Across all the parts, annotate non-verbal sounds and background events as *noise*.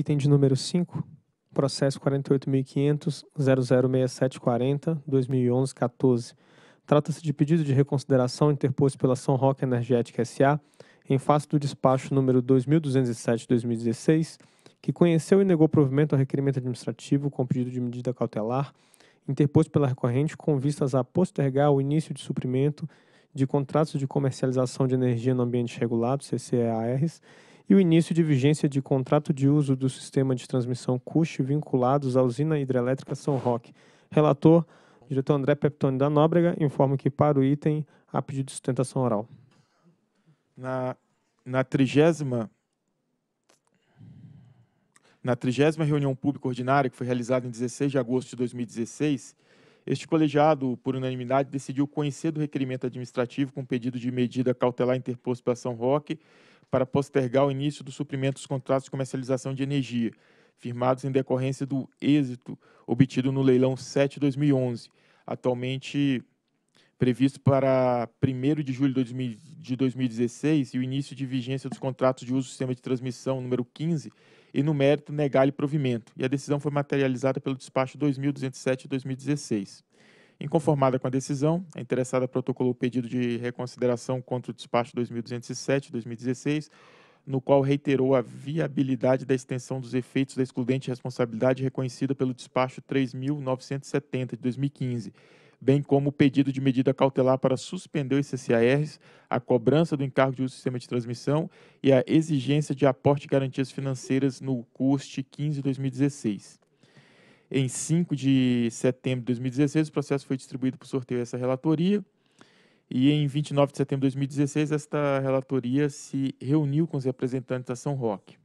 Item de número 5, processo 48.500.006740-2011-14. Trata-se de pedido de reconsideração interposto pela São Roque Energética S.A. em face do despacho número 2207-2016, que conheceu e negou provimento ao requerimento administrativo com pedido de medida cautelar interposto pela recorrente com vistas a postergar o início de suprimento de contratos de comercialização de energia no ambiente regulado, CCEARs, e o início de vigência de contrato de uso do sistema de transmissão CUSH vinculados à usina hidrelétrica São Roque. Relator, diretor André Peptoni da Nóbrega, informa que para o item há pedido de sustentação oral. Na, na trigésima na 30 reunião pública ordinária, que foi realizada em 16 de agosto de 2016, este colegiado, por unanimidade, decidiu conhecer do requerimento administrativo com pedido de medida cautelar interposto pela São Roque para postergar o início do suprimento dos contratos de comercialização de energia, firmados em decorrência do êxito obtido no leilão 7-2011, atualmente previsto para 1 de julho de 2016 e o início de vigência dos contratos de uso do sistema de transmissão número 15 e no mérito negar-lhe provimento. E a decisão foi materializada pelo despacho 2207 2016. Inconformada com a decisão, é a interessada protocolou o pedido de reconsideração contra o despacho 2207-2016, no qual reiterou a viabilidade da extensão dos efeitos da excludente responsabilidade reconhecida pelo despacho 3970 de 2015, bem como o pedido de medida cautelar para suspender os CCARs, a cobrança do encargo de uso do sistema de transmissão e a exigência de aporte de garantias financeiras no CUST 15 2016. Em 5 de setembro de 2016, o processo foi distribuído para o sorteio essa relatoria. E em 29 de setembro de 2016, esta relatoria se reuniu com os representantes da São Roque.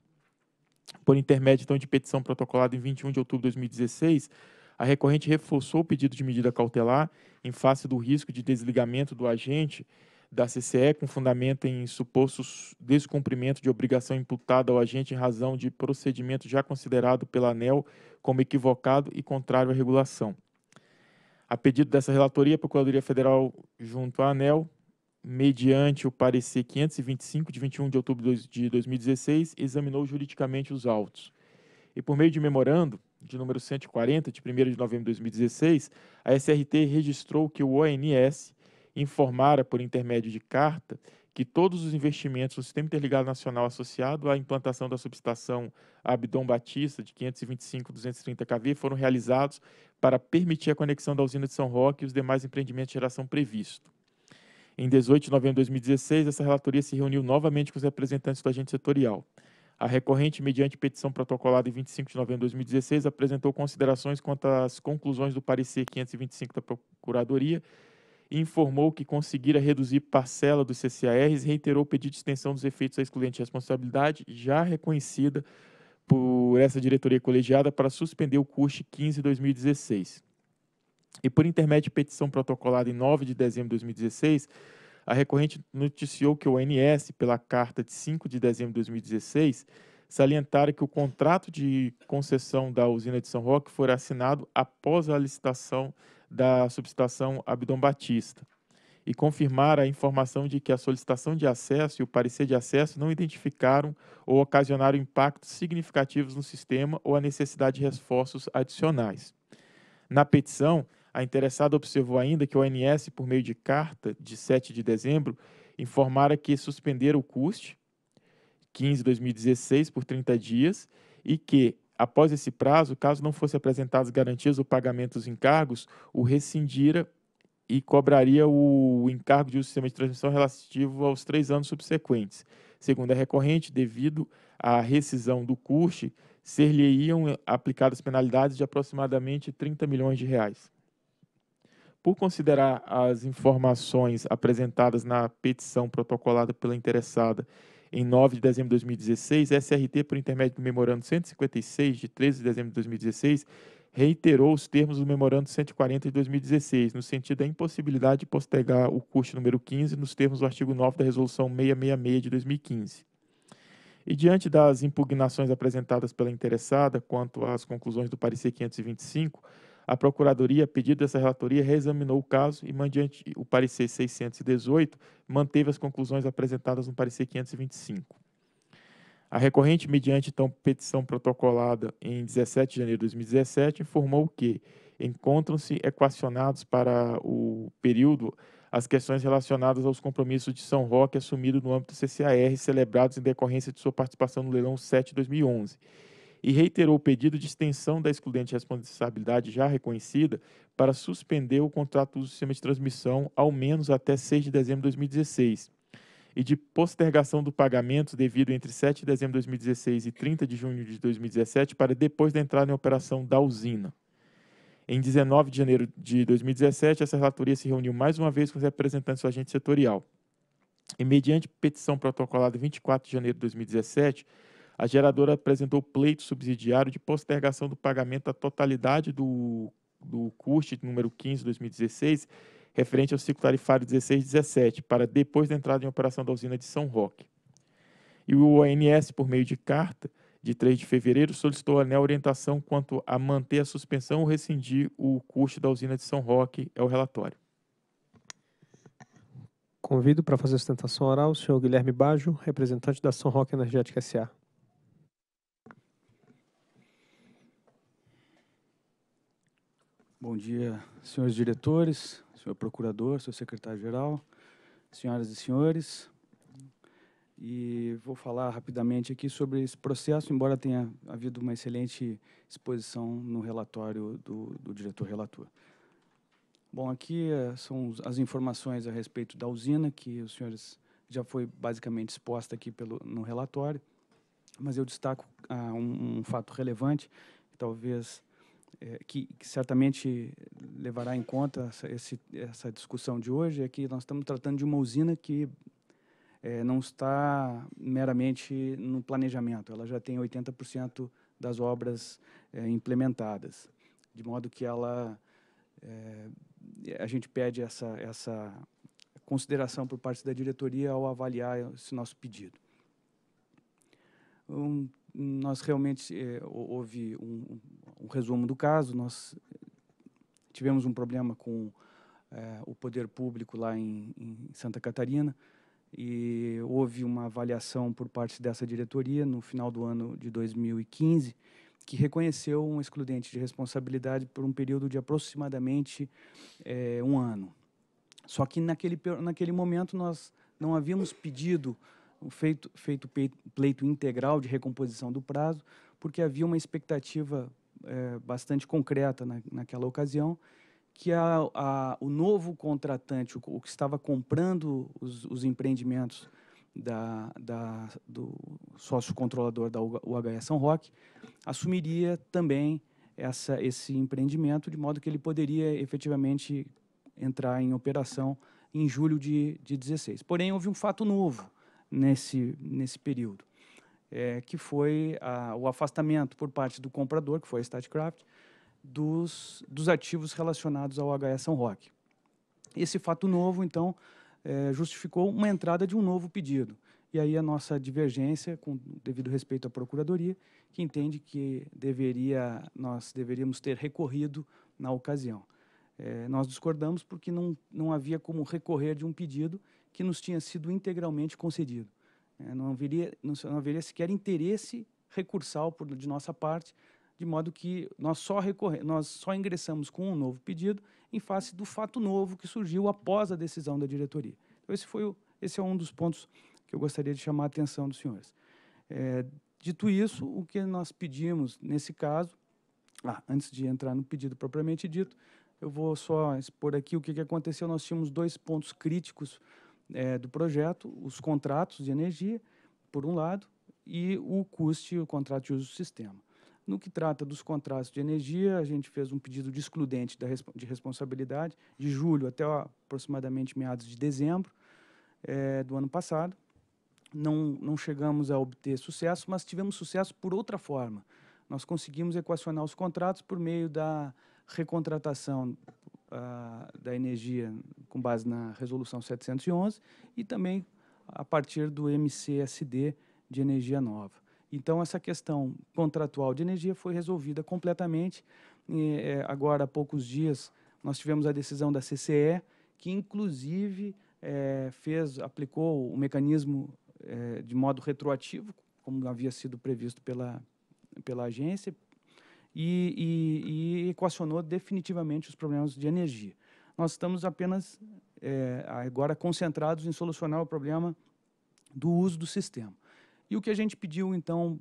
Por intermédio, então, de petição protocolada em 21 de outubro de 2016, a recorrente reforçou o pedido de medida cautelar em face do risco de desligamento do agente da CCE com fundamento em suposto descumprimento de obrigação imputada ao agente em razão de procedimento já considerado pela ANEL como equivocado e contrário à regulação. A pedido dessa relatoria, a Procuradoria Federal, junto à ANEL, mediante o parecer 525 de 21 de outubro de 2016, examinou juridicamente os autos. E por meio de memorando de número 140, de 1 de novembro de 2016, a SRT registrou que o ONS informara, por intermédio de carta, que todos os investimentos no Sistema Interligado Nacional associado à implantação da subestação Abdom Batista de 525-230 kV foram realizados para permitir a conexão da usina de São Roque e os demais empreendimentos de geração previsto. Em 18 de novembro de 2016, essa relatoria se reuniu novamente com os representantes do agente setorial. A recorrente, mediante petição protocolada em 25 de novembro de 2016, apresentou considerações quanto às conclusões do parecer 525 da Procuradoria, informou que conseguira reduzir parcela dos CCARs e reiterou o pedido de extensão dos efeitos à excludente de responsabilidade, já reconhecida por essa diretoria colegiada para suspender o CUST 15 2016. E por intermédio de petição protocolada em 9 de dezembro de 2016, a recorrente noticiou que o ONS, pela carta de 5 de dezembro de 2016, salientara que o contrato de concessão da usina de São Roque fora assinado após a licitação da substituição Abdon Batista e confirmar a informação de que a solicitação de acesso e o parecer de acesso não identificaram ou ocasionaram impactos significativos no sistema ou a necessidade de reforços adicionais. Na petição, a interessada observou ainda que o ONS, por meio de carta de 7 de dezembro, informara que suspenderam o CUST 15-2016 por 30 dias e que Após esse prazo, caso não fosse apresentadas garantias ou pagamentos dos encargos, o rescindira e cobraria o encargo de uso do sistema de transmissão relativo aos três anos subsequentes. Segundo a recorrente, devido à rescisão do CURST, ser-lhe-iam aplicadas penalidades de aproximadamente 30 milhões de reais. Por considerar as informações apresentadas na petição protocolada pela interessada em 9 de dezembro de 2016, SRT, por intermédio do Memorando 156, de 13 de dezembro de 2016, reiterou os termos do Memorando 140 de 2016, no sentido da impossibilidade de postergar o custo número 15 nos termos do artigo 9 da Resolução 666 de 2015. E diante das impugnações apresentadas pela interessada quanto às conclusões do parecer 525, a Procuradoria, a pedido dessa relatoria, reexaminou o caso e, mediante o parecer 618, manteve as conclusões apresentadas no parecer 525. A recorrente, mediante então petição protocolada em 17 de janeiro de 2017, informou que encontram-se equacionados para o período as questões relacionadas aos compromissos de São Roque assumido no âmbito do CCAR celebrados em decorrência de sua participação no leilão 7 de 2011 e reiterou o pedido de extensão da excludente responsabilidade já reconhecida para suspender o contrato do sistema de transmissão ao menos até 6 de dezembro de 2016 e de postergação do pagamento devido entre 7 de dezembro de 2016 e 30 de junho de 2017 para depois da entrada em operação da usina. Em 19 de janeiro de 2017, essa relatoria se reuniu mais uma vez com os representantes do agente setorial. E mediante petição protocolada 24 de janeiro de 2017, a geradora apresentou pleito subsidiário de postergação do pagamento da totalidade do, do número 15 de 2016, referente ao ciclo tarifário 16/17 para depois da entrada em operação da usina de São Roque. E o ONS, por meio de carta de 3 de fevereiro, solicitou a orientação quanto a manter a suspensão ou rescindir o custo da usina de São Roque, é o relatório. Convido para fazer a sustentação oral o senhor Guilherme Bajo, representante da São Roque Energética SA. Bom dia, senhores diretores, senhor procurador, senhor secretário-geral, senhoras e senhores. E vou falar rapidamente aqui sobre esse processo, embora tenha havido uma excelente exposição no relatório do, do diretor-relator. Bom, aqui eh, são as informações a respeito da usina, que os senhores já foi basicamente exposta aqui pelo, no relatório, mas eu destaco ah, um, um fato relevante, que talvez é, que, que, certamente levará em conta essa, esse, essa discussão de hoje, é que nós estamos tratando de uma usina que é, não está meramente no planejamento, ela já tem 80% das obras é, implementadas, de modo que ela é, a gente pede essa, essa consideração por parte da diretoria ao avaliar esse nosso pedido. Um, nós realmente é, houve um, um resumo do caso, nós eh, tivemos um problema com é, o poder público lá em, em, Santa Catarina e houve uma avaliação por parte dessa diretoria no final do ano de 2015 que reconheceu um excludente de responsabilidade por um período de aproximadamente é, um ano. Só que naquele, naquele momento nós não havíamos pedido feito, feito pleito integral de recomposição do prazo, porque havia uma expectativa é, bastante concreta na, naquela ocasião, que a, a, o novo contratante, o, o que estava comprando os, os empreendimentos da, da, do sócio controlador da UHE São Roque, assumiria também essa, esse empreendimento, de modo que ele poderia efetivamente entrar em operação em julho de, de 16. Porém, houve um fato novo nesse, nesse período é, que foi a, o afastamento por parte do comprador, que foi a Statcraft, dos, dos ativos relacionados ao HE São Roque. Esse fato novo, então, é, justificou uma entrada de um novo pedido. E aí a nossa divergência, com devido respeito à Procuradoria, que entende que deveria, nós deveríamos ter recorrido na ocasião. É, nós discordamos porque não, não havia como recorrer de um pedido que nos tinha sido integralmente concedido. É, não haveria, não, não haveria sequer interesse recursal por, de nossa parte, de modo que nós só, recorre, nós só ingressamos com um novo pedido em face do fato novo que surgiu após a decisão da diretoria. Então, esse, foi o, esse é um dos pontos que eu gostaria de chamar a atenção dos senhores. É, dito isso, o que nós pedimos nesse caso, ah, antes de entrar no pedido propriamente dito, eu vou só expor aqui o que, que aconteceu. Nós tínhamos dois pontos críticos é, do projeto, os contratos de energia, por um lado, e o custe, o contrato de uso do sistema. No que trata dos contratos de energia, a gente fez um pedido de excludente da, de responsabilidade de julho até aproximadamente meados de dezembro é, do ano passado. Não, não chegamos a obter sucesso, mas tivemos sucesso por outra forma. Nós conseguimos equacionar os contratos por meio da recontratação da energia com base na resolução 711 e também a partir do MCSD de energia nova. Então, essa questão contratual de energia foi resolvida completamente. E, é, agora, há poucos dias, nós tivemos a decisão da CCE, que inclusive é, fez, aplicou o mecanismo é, de modo retroativo, como havia sido previsto pela, pela agência, e, e, e equacionou definitivamente os problemas de energia. Nós estamos apenas é, agora concentrados em solucionar o problema do uso do sistema. E o que a gente pediu, então,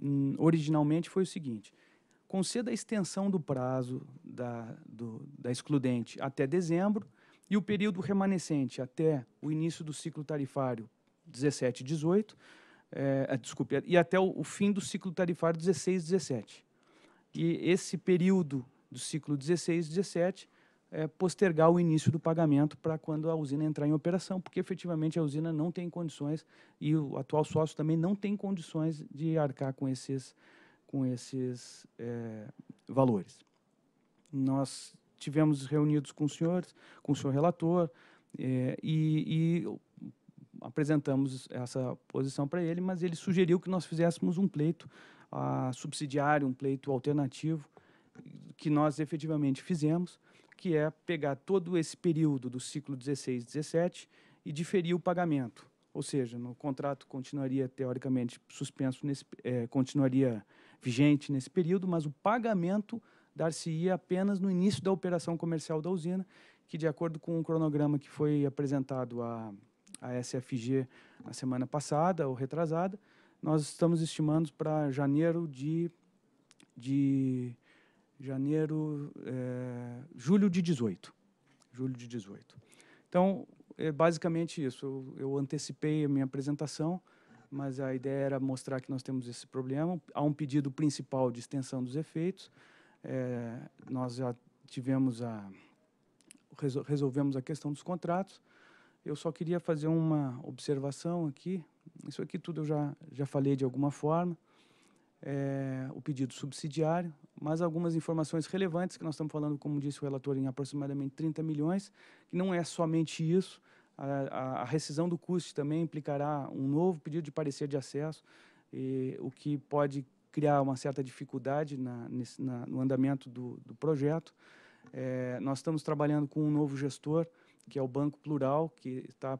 hum, originalmente foi o seguinte, conceda a extensão do prazo da, do, da excludente até dezembro e o período remanescente até o início do ciclo tarifário 17 18, é, desculpe, e até o, o fim do ciclo tarifário 16 17 que esse período do ciclo 16 17 é, postergar o início do pagamento para quando a usina entrar em operação, porque efetivamente a usina não tem condições e o atual sócio também não tem condições de arcar com esses, com esses é, valores. Nós tivemos reunidos com os senhores, com o senhor relator, é, e, e apresentamos essa posição para ele, mas ele sugeriu que nós fizéssemos um pleito a subsidiário, um pleito alternativo, que nós efetivamente fizemos, que é pegar todo esse período do ciclo 16 17 e diferir o pagamento. Ou seja, o contrato continuaria teoricamente suspenso, nesse, é, continuaria vigente nesse período, mas o pagamento dar-se-ia apenas no início da operação comercial da usina, que de acordo com o cronograma que foi apresentado à, à SFG na semana passada ou retrasada, nós estamos estimando para janeiro de, de janeiro, é, julho de 18. Julho de 18. Então, é basicamente isso. Eu, eu, antecipei a minha apresentação, mas a ideia era mostrar que nós temos esse problema. Há um pedido principal de extensão dos efeitos. É, nós já tivemos a... resolvemos a questão dos contratos. Eu só queria fazer uma observação aqui, isso aqui tudo eu já, já falei de alguma forma. É, o pedido subsidiário, mas algumas informações relevantes que nós estamos falando, como disse o relator, em aproximadamente 30 milhões, que não é somente isso, a, a, a rescisão do custo também implicará um novo pedido de parecer de acesso, e, o que pode criar uma certa dificuldade na, nesse, na, no andamento do, do projeto. É, nós estamos trabalhando com um novo gestor, que é o Banco Plural, que está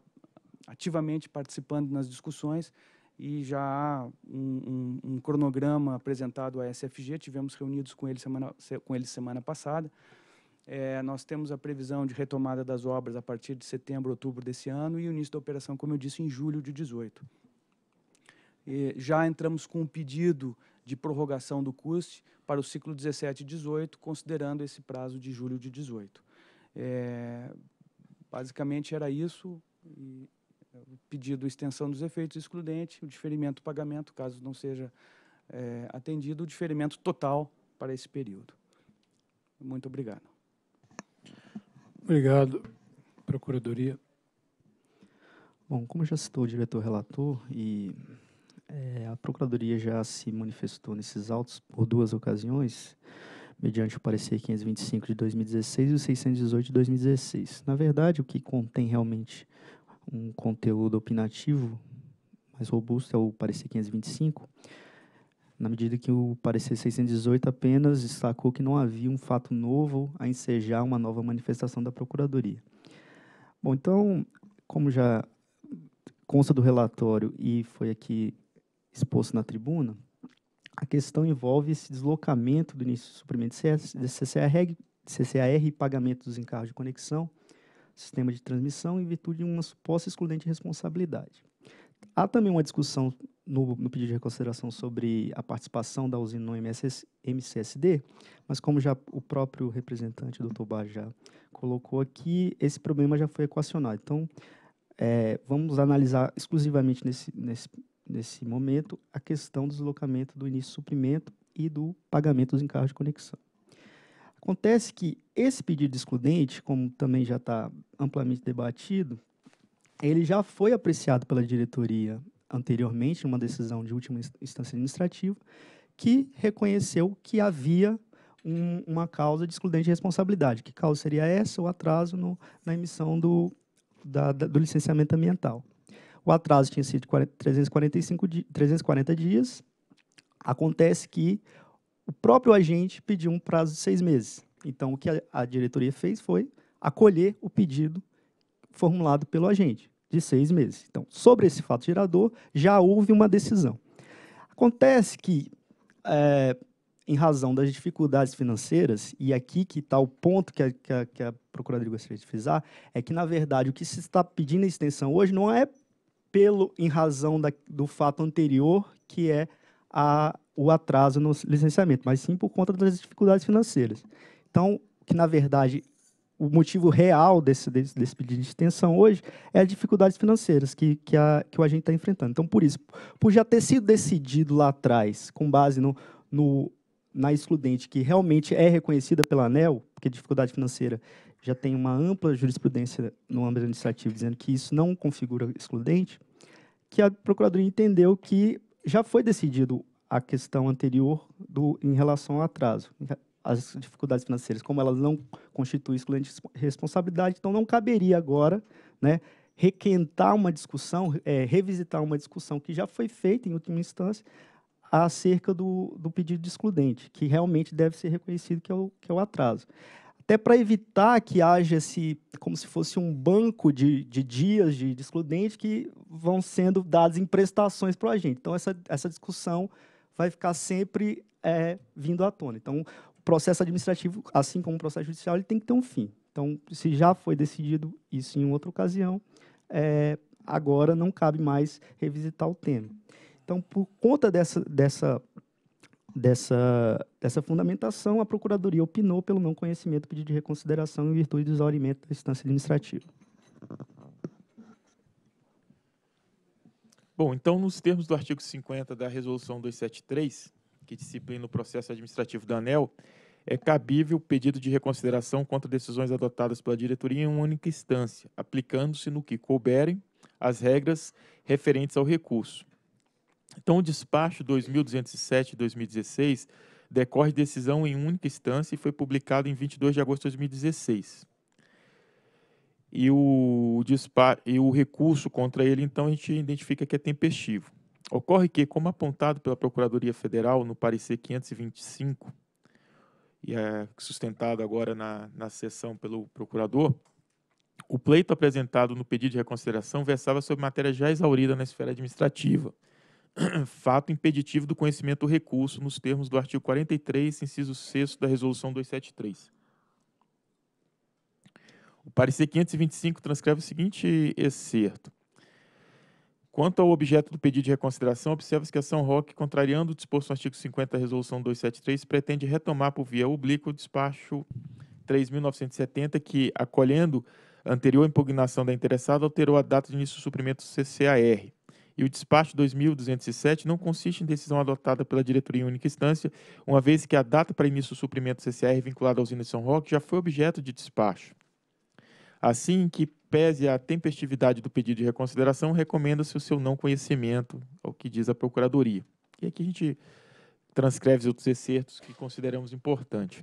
ativamente participando nas discussões e já há um, um, um cronograma apresentado à SFG, tivemos reunidos com ele semana, com ele semana passada. É, nós temos a previsão de retomada das obras a partir de setembro, outubro desse ano e o início da operação, como eu disse, em julho de 18. E já entramos com um pedido de prorrogação do CUST para o ciclo 17 e 18, considerando esse prazo de julho de 18. É, basicamente era isso. E pedido extensão dos efeitos excludente, o diferimento do pagamento, caso não seja é, atendido, o diferimento total para esse período. Muito obrigado. Obrigado, Procuradoria. Bom, como já citou o diretor relator, e é, a Procuradoria já se manifestou nesses autos por duas ocasiões, mediante o parecer 525 de 2016 e o 618 de 2016. Na verdade, o que contém realmente um conteúdo opinativo mais robusto, é o parecer 525, na medida que o parecer 618 apenas destacou que não havia um fato novo a ensejar uma nova manifestação da Procuradoria. Bom, então, como já consta do relatório e foi aqui exposto na tribuna, a questão envolve esse deslocamento do início do suprimento de CCAR, CCAR e pagamento dos encargos de conexão sistema de transmissão em virtude de uma suposta excludente responsabilidade. Há também uma discussão no, no, pedido de reconsideração sobre a participação da usina no MSS, MCSD, mas como já o próprio representante doutor Tobá já colocou aqui, esse problema já foi equacionado. Então, é, vamos analisar exclusivamente nesse, nesse, nesse momento a questão do deslocamento do início de suprimento e do pagamento dos encargos de conexão. Acontece que esse pedido excludente, como também já está amplamente debatido, ele já foi apreciado pela diretoria anteriormente, uma decisão de última instância administrativa, que reconheceu que havia um, uma causa de excludente de responsabilidade. Que causa seria essa? O atraso no, na emissão do, da, da, do licenciamento ambiental. O atraso tinha sido de 345 340 dias. Acontece que o próprio agente pediu um prazo de seis meses. Então, o que a, diretoria fez foi acolher o pedido formulado pelo agente, de seis meses. Então, sobre esse fato gerador, já houve uma decisão. Acontece que, é, em razão das dificuldades financeiras, e é aqui que está o ponto que a, que a, que a Procuradoria gostaria de frisar, é que, na verdade, o que se está pedindo a extensão hoje não é pelo em razão da, do fato anterior, que é a o atraso no licenciamento, mas sim por conta das dificuldades financeiras. Então, que na verdade o motivo real desse, desse, desse pedido de extensão hoje é as dificuldades financeiras que, que, a, que o agente está enfrentando. Então, por isso, por já ter sido decidido lá atrás, com base no, no, na excludente que realmente é reconhecida pela ANEL, porque dificuldade financeira já tem uma ampla jurisprudência no âmbito administrativo dizendo que isso não configura excludente, que a Procuradoria entendeu que já foi decidido a questão anterior do, em relação ao atraso. As dificuldades financeiras, como elas não constituem excludente responsabilidade, então não caberia agora né, requentar uma discussão, é, revisitar uma discussão que já foi feita em última instância acerca do, do pedido de excludente, que realmente deve ser reconhecido que é o, que é o atraso. Até para evitar que haja esse, como se fosse um banco de, de dias de, de excludente que vão sendo dados em prestações para o agente. Então, essa, essa discussão vai ficar sempre é, vindo à tona. Então, o processo administrativo, assim como o processo judicial, ele tem que ter um fim. Então, se já foi decidido isso em outra ocasião, é, agora não cabe mais revisitar o tema. Então, por conta dessa, dessa, dessa, dessa fundamentação, a Procuradoria opinou pelo não conhecimento do pedido de reconsideração em virtude do exaurimento da instância administrativa. Bom, então, nos termos do artigo 50 da Resolução 273, que disciplina o processo administrativo da ANEL, é cabível o pedido de reconsideração contra decisões adotadas pela diretoria em uma única instância, aplicando-se no que couberem as regras referentes ao recurso. Então, o despacho 2207-2016 decorre decisão em única instância e foi publicado em 22 de agosto de 2016 e o, disparo, e o recurso contra ele, então, a gente identifica que é tempestivo. Ocorre que, como apontado pela Procuradoria Federal no parecer 525, e é sustentado agora na, na sessão pelo procurador, o pleito apresentado no pedido de reconsideração versava sobre matéria já exaurida na esfera administrativa, *clears throat* fato impeditivo do conhecimento do recurso nos termos do artigo 43, inciso 6 da Resolução 273. O parecer 525 transcreve o seguinte excerto. Quanto ao objeto do pedido de reconsideração, observa-se que a São Roque, contrariando o disposto no artigo 50 da Resolução 273, pretende retomar por via oblíqua o despacho 3.970, que, acolhendo a anterior impugnação da interessada, alterou a data de início do suprimento CCAR. E o despacho 2.207 não consiste em decisão adotada pela diretoria em única instância, uma vez que a data para início do suprimento CCAR vinculada à usina de São Roque já foi objeto de despacho. Assim que pese a tempestividade do pedido de reconsideração, recomenda-se o seu não conhecimento, ao é que diz a Procuradoria. E aqui a gente transcreve os outros excertos que consideramos importantes.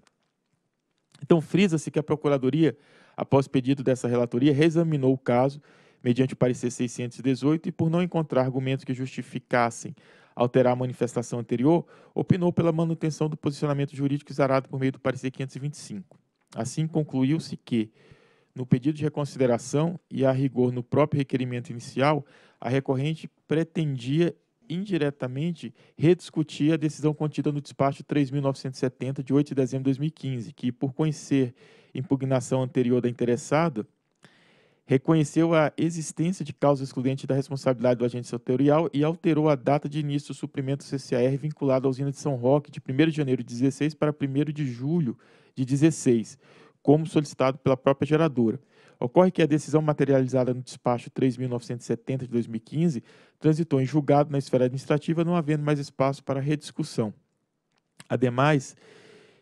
Então, frisa-se que a Procuradoria, após pedido dessa relatoria, reexaminou o caso mediante o parecer 618 e, por não encontrar argumentos que justificassem alterar a manifestação anterior, opinou pela manutenção do posicionamento jurídico exarado por meio do parecer 525. Assim, concluiu-se que, no pedido de reconsideração e a rigor no próprio requerimento inicial, a recorrente pretendia indiretamente rediscutir a decisão contida no despacho 3.970 de 8 de dezembro de 2015, que, por conhecer impugnação anterior da interessada, reconheceu a existência de causa excludente da responsabilidade do agente setorial e alterou a data de início do suprimento CCAR vinculado à usina de São Roque de 1 de janeiro de 16 para 1 de julho de 16, como solicitado pela própria geradora. Ocorre que a decisão materializada no despacho 3.970 de 2015 transitou em julgado na esfera administrativa, não havendo mais espaço para rediscussão. Ademais,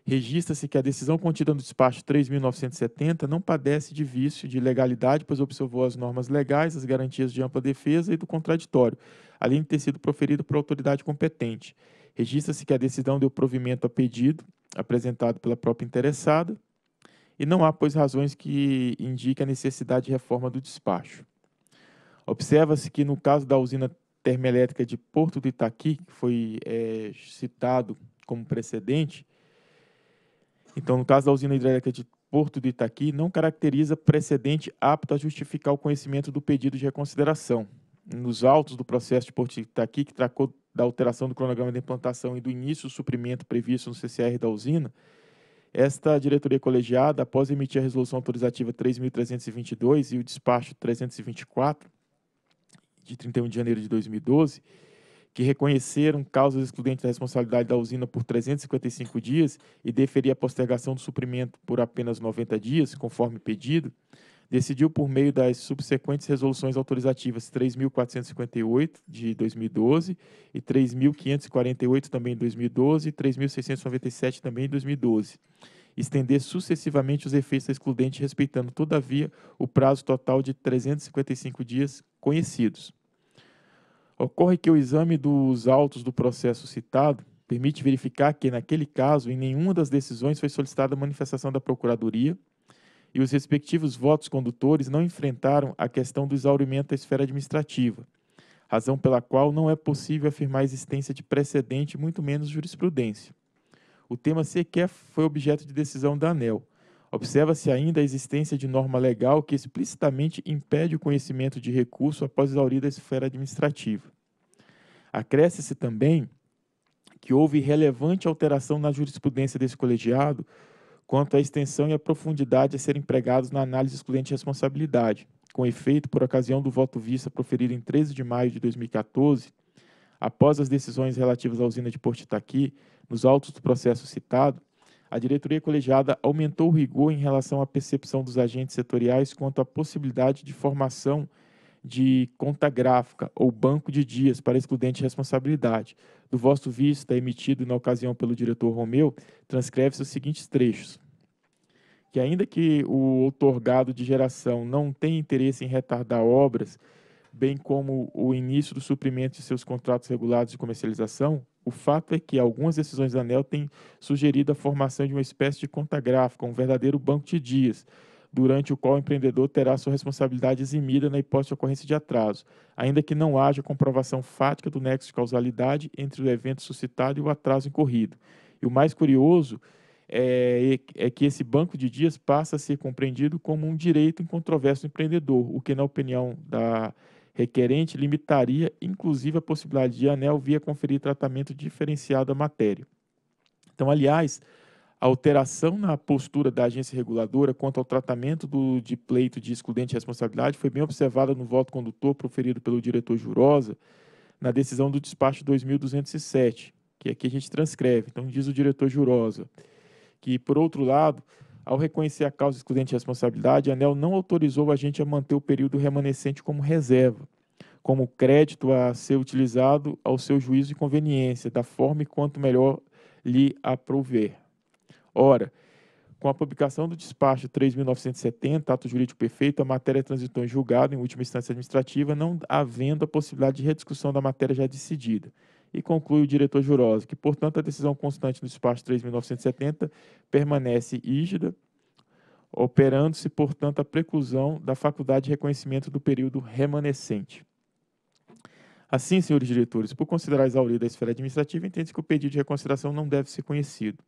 registra-se que a decisão contida no despacho 3.970 não padece de vício de legalidade, pois observou as normas legais, as garantias de ampla defesa e do contraditório, além de ter sido proferido por autoridade competente. Registra-se que a decisão deu provimento a pedido apresentado pela própria interessada, e não há, pois, razões que indiquem a necessidade de reforma do despacho. Observa-se que, no caso da usina termoelétrica de Porto do Itaqui, que foi é, citado como precedente, então, no caso da usina hidrelétrica de Porto do Itaqui, não caracteriza precedente apto a justificar o conhecimento do pedido de reconsideração. Nos autos do processo de Porto do Itaqui, que tracou da alteração do cronograma de implantação e do início do suprimento previsto no CCR da usina, esta diretoria colegiada, após emitir a resolução autorizativa 3.322 e o despacho 324, de 31 de janeiro de 2012, que reconheceram causas excludentes da responsabilidade da usina por 355 dias e deferir a postergação do suprimento por apenas 90 dias, conforme pedido, decidiu por meio das subsequentes resoluções autorizativas 3.458 de 2012 e 3.548 também em 2012 e 3.697 também em 2012, estender sucessivamente os efeitos excludente, respeitando, todavia, o prazo total de 355 dias conhecidos. Ocorre que o exame dos autos do processo citado permite verificar que, naquele caso, em nenhuma das decisões foi solicitada manifestação da Procuradoria, e os respectivos votos condutores não enfrentaram a questão do exaurimento da esfera administrativa, razão pela qual não é possível afirmar a existência de precedente, muito menos jurisprudência. O tema sequer foi objeto de decisão da ANEL. Observa-se ainda a existência de norma legal que explicitamente impede o conhecimento de recurso após exaurida a esfera administrativa. Acresce-se também que houve relevante alteração na jurisprudência desse colegiado quanto à extensão e à profundidade a serem empregados na análise excludente de responsabilidade. Com efeito, por ocasião do voto vista proferido em 13 de maio de 2014, após as decisões relativas à usina de Porto Itaqui, nos autos do processo citado, a diretoria colegiada aumentou o rigor em relação à percepção dos agentes setoriais quanto à possibilidade de formação de conta gráfica ou banco de dias para excludente de responsabilidade. Do vosso vista emitido na ocasião pelo diretor Romeu, transcreve-se os seguintes trechos que ainda que o otorgado de geração não tenha interesse em retardar obras, bem como o início do suprimento de seus contratos regulados de comercialização, o fato é que algumas decisões da ANEL têm sugerido a formação de uma espécie de conta gráfica, um verdadeiro banco de dias, durante o qual o empreendedor terá sua responsabilidade eximida na hipótese de ocorrência de atraso, ainda que não haja comprovação fática do nexo de causalidade entre o evento suscitado e o atraso incorrido. E o mais curioso é, é que esse banco de dias passa a ser compreendido como um direito incontroverso do empreendedor, o que, na opinião da requerente, limitaria inclusive a possibilidade de ANEL via conferir tratamento diferenciado à matéria. Então, aliás, a alteração na postura da agência reguladora quanto ao tratamento do, de pleito de excludente de responsabilidade foi bem observada no voto condutor proferido pelo diretor Jurosa na decisão do despacho 2207, que aqui a gente transcreve. Então, diz o diretor Jurosa que, por outro lado, ao reconhecer a causa excludente de responsabilidade, a ANEL não autorizou a gente a manter o período remanescente como reserva, como crédito a ser utilizado ao seu juízo e conveniência, da forma e quanto melhor lhe aprover. Ora, com a publicação do despacho 3.970, ato jurídico perfeito, a matéria transitou em julgado em última instância administrativa, não havendo a possibilidade de rediscussão da matéria já decidida e conclui o diretor Jurosa que, portanto, a decisão constante do espaço 3.970 permanece rígida, operando-se, portanto, a preclusão da faculdade de reconhecimento do período remanescente. Assim, senhores diretores, por considerar exaurida a esfera administrativa, entende que o pedido de reconsideração não deve ser conhecido.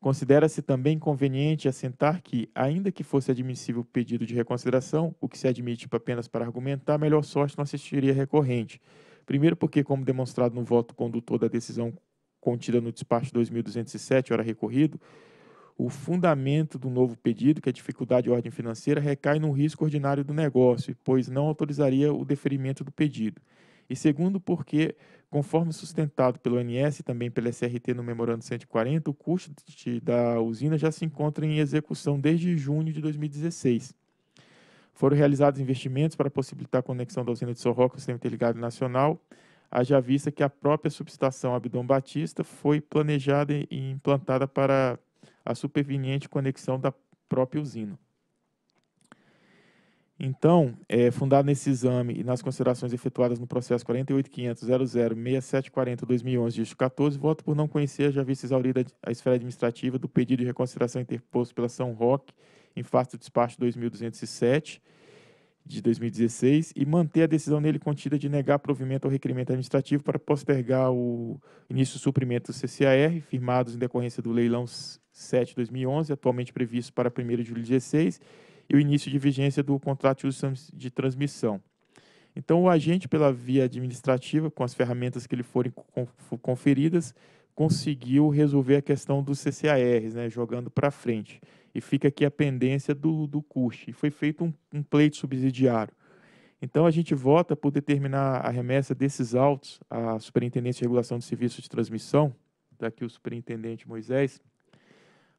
Considera-se também conveniente assentar que, ainda que fosse admissível o pedido de reconsideração, o que se admite apenas para argumentar, melhor sorte não assistiria recorrente, Primeiro, porque, como demonstrado no voto condutor da decisão contida no despacho 2207, hora recorrido, o fundamento do novo pedido, que é dificuldade de ordem financeira, recai no risco ordinário do negócio, pois não autorizaria o deferimento do pedido. E segundo, porque, conforme sustentado pelo ONS e também pela SRT no Memorando 140, o custo de, da usina já se encontra em execução desde junho de 2016. Foram realizados investimentos para possibilitar a conexão da usina de Sorroca ao sistema interligado nacional, haja vista que a própria subestação Abdom Batista foi planejada e implantada para a superveniente conexão da própria usina. Então, é, fundado nesse exame e nas considerações efetuadas no processo 48.500.00.6740.2011, disto 14 voto por não conhecer a já vista exaurida a esfera administrativa do pedido de reconsideração interposto pela São Roque em face do despacho 2207 de 2016 e manter a decisão nele contida de negar provimento ao requerimento administrativo para postergar o início do suprimento do CCAR, firmados em decorrência do leilão 7-2011, atualmente previsto para 1 de julho de 2016 e o início de vigência do contrato de uso de transmissão. Então, o agente, pela via administrativa, com as ferramentas que lhe forem conferidas, conseguiu resolver a questão dos CCARs, né, jogando para frente e fica aqui a pendência do, do custe. E foi feito um, um pleito subsidiário. Então, a gente vota por determinar a remessa desses autos à Superintendência de Regulação de Serviços de Transmissão, daqui o superintendente Moisés,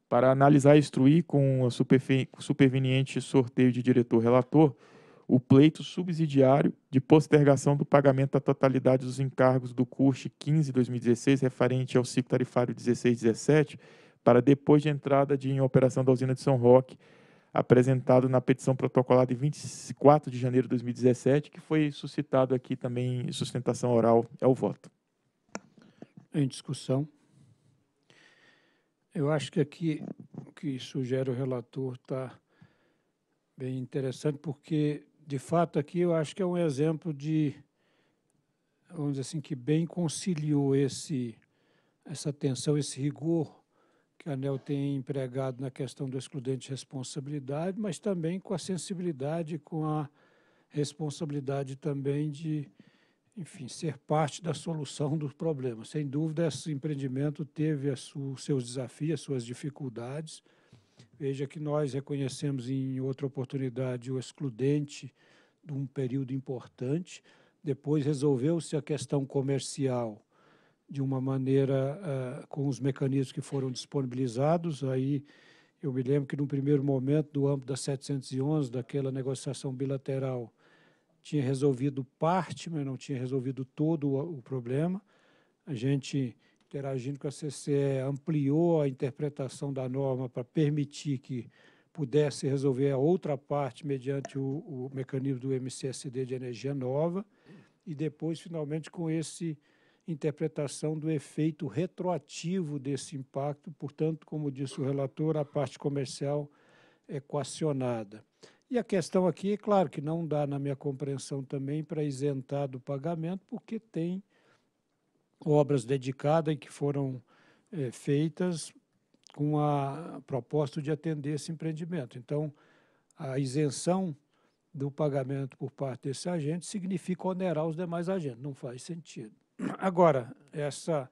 para analisar e instruir com o superveniente sorteio de diretor-relator o pleito subsidiário de postergação do pagamento da totalidade dos encargos do CURST 15-2016, referente ao ciclo tarifário 16-17, para depois de entrada de, em operação da usina de São Roque, apresentado na petição protocolada em 24 de janeiro de 2017, que foi suscitado aqui também em sustentação oral é o voto. Em discussão. Eu acho que aqui o que sugere o relator está bem interessante, porque, de fato, aqui eu acho que é um exemplo de, vamos dizer assim, que bem conciliou esse, essa tensão, esse rigor que a ANEL tem empregado na questão do excludente de responsabilidade, mas também com a sensibilidade, com a responsabilidade também de, enfim, ser parte da solução dos problemas. Sem dúvida, esse empreendimento teve os seus desafios, as suas dificuldades. Veja que nós reconhecemos em outra oportunidade o excludente de um período importante. Depois resolveu-se a questão comercial de uma maneira uh, com os mecanismos que foram disponibilizados. Aí eu me lembro que, no primeiro momento, no âmbito da 711, daquela negociação bilateral, tinha resolvido parte, mas não tinha resolvido todo o, o problema. A gente, interagindo com a CCE, ampliou a interpretação da norma para permitir que pudesse resolver a outra parte mediante o, o mecanismo do MCSD de energia nova. E depois, finalmente, com esse interpretação do efeito retroativo desse impacto, portanto, como disse o relator, a parte comercial equacionada. E a questão aqui, é claro que não dá, na minha compreensão também, para isentar do pagamento, porque tem obras dedicadas que foram é, feitas com a propósito de atender esse empreendimento. Então, a isenção do pagamento por parte desse agente significa onerar os demais agentes, não faz sentido. *clears throat* Agora, essa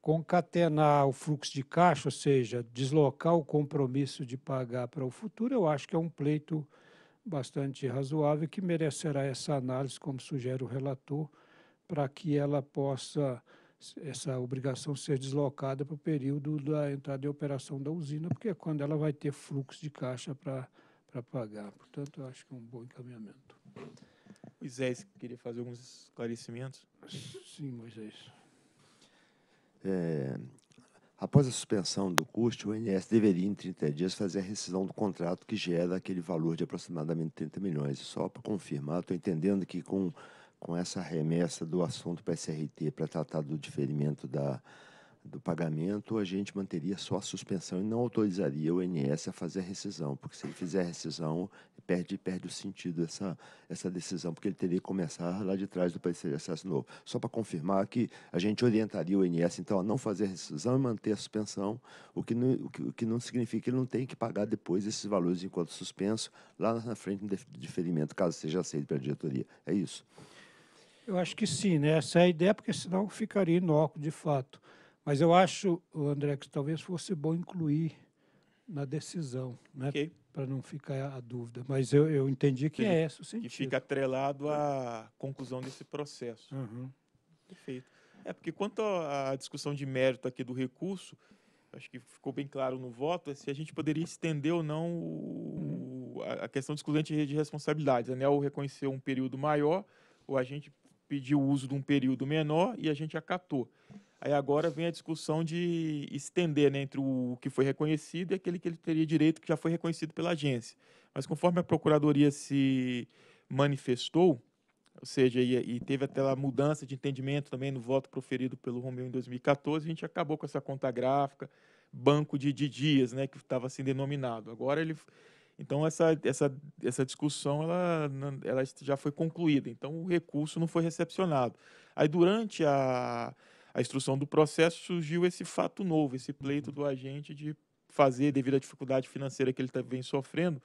concatenar o fluxo de caixa, ou seja, deslocar o compromisso de pagar para o futuro, eu acho que é um pleito bastante razoável que merecerá essa análise, como sugere o relator, para que ela possa, essa obrigação ser deslocada para o período da entrada em operação da usina, porque é quando ela vai ter fluxo de caixa para, para pagar. Portanto, eu acho que é um bom encaminhamento. Moisés queria fazer alguns esclarecimentos. Sim, Moisés. É, após a suspensão do custo, o INS deveria, em 30 dias, fazer a rescisão do contrato que gera aquele valor de aproximadamente 30 milhões. Só para confirmar, estou entendendo que com, com essa remessa do assunto para a SRT para tratar do diferimento da, do pagamento, a gente manteria só a suspensão e não autorizaria o INS a fazer a rescisão, porque se ele fizer a rescisão, perde, perde o sentido essa, essa decisão, porque ele teria que começar lá de trás do parecer de acesso novo. Só para confirmar que a gente orientaria o INS, então, a não fazer a rescisão e manter a suspensão, o que não, o que, o que não significa que ele não tem que pagar depois esses valores enquanto suspenso, lá na frente no diferimento, caso seja aceito pela diretoria. É isso? Eu acho que sim, né? essa é a ideia, porque senão ficaria inócuo de fato. Mas eu acho, André, que talvez fosse bom incluir na decisão, né? Okay. para não ficar a dúvida. Mas eu, eu entendi que Sim. é esse o sentido. Que fica atrelado à conclusão desse processo. Uhum. Perfeito. É, porque quanto à discussão de mérito aqui do recurso, acho que ficou bem claro no voto, é se a gente poderia estender ou não o, a, a questão do excludente de responsabilidades. A né? ANEL reconheceu um período maior, ou a gente pediu o uso de um período menor e a gente acatou. Aí agora vem a discussão de estender né, entre o que foi reconhecido e aquele que ele teria direito que já foi reconhecido pela agência. Mas conforme a procuradoria se manifestou, ou seja, e, e teve até a mudança de entendimento também no voto proferido pelo Romeu em 2014, a gente acabou com essa conta gráfica, banco de, de dias, né, que estava assim denominado. Agora ele então essa, essa, essa discussão ela, ela já foi concluída. Então o recurso não foi recepcionado. Aí durante a a instrução do processo, surgiu esse fato novo, esse pleito uhum. do agente de fazer, devido à dificuldade financeira que ele tá, vem sofrendo,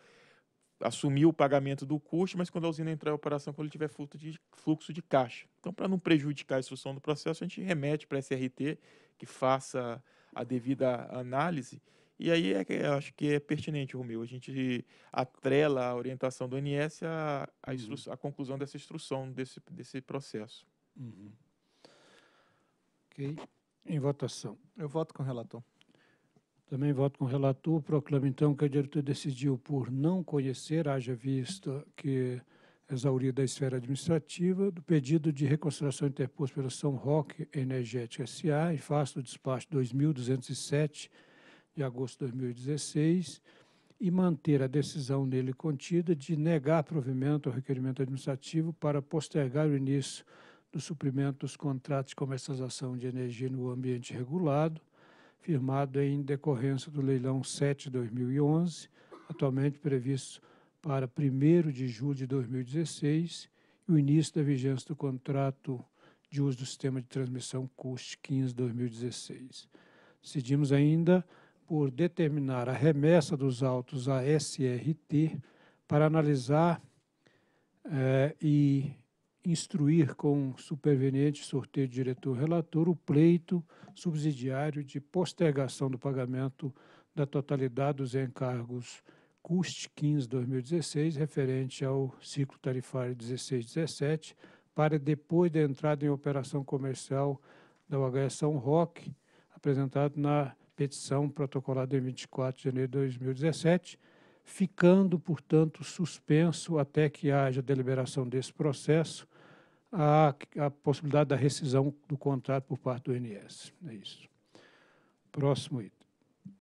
assumir o pagamento do custo, mas quando a usina entrar em operação, quando ele tiver fluxo de, fluxo de caixa. Então, para não prejudicar a instrução do processo, a gente remete para a SRT que faça a devida análise. E aí, é, é, acho que é pertinente, Romeu, a gente atrela a orientação do ANS à, uhum. conclusão dessa instrução, desse, desse processo. Uhum. Ok. Em votação. Eu voto com o relator. Também voto com o relator. Proclamo, então, que a diretora decidiu por não conhecer, haja vista que exaurida a esfera administrativa, do pedido de reconsideração interposto pela São Roque Energética S.A. em face do despacho 2207 de agosto de 2016 e manter a decisão nele contida de negar provimento ao requerimento administrativo para postergar o início do suprimento dos contratos de comercialização de energia no ambiente regulado, firmado em decorrência do leilão 7 de 2011, atualmente previsto para 1 de julho de 2016, e o início da vigência do contrato de uso do sistema de transmissão CUST 15 2016. Decidimos ainda por determinar a remessa dos autos à SRT para analisar eh, e instruir com superveniente sorteio diretor-relator o pleito subsidiário de postergação do pagamento da totalidade dos encargos CUST 15 2016, referente ao ciclo tarifário 16-17, para depois da entrada em operação comercial da UHS São Roque, apresentado na petição protocolada em 24 de janeiro de 2017, ficando, portanto, suspenso até que haja deliberação desse processo a, a possibilidade da rescisão do contrato por parte do INS. É isso. Próximo item.